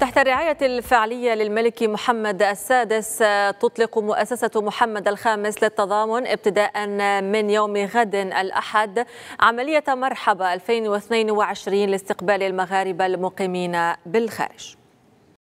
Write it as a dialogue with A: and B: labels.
A: تحت الرعاية الفعلية للملك محمد السادس تطلق مؤسسة محمد الخامس للتضامن ابتداء من يوم غد الأحد عملية مرحبا 2022 لاستقبال المغاربة المقيمين بالخارج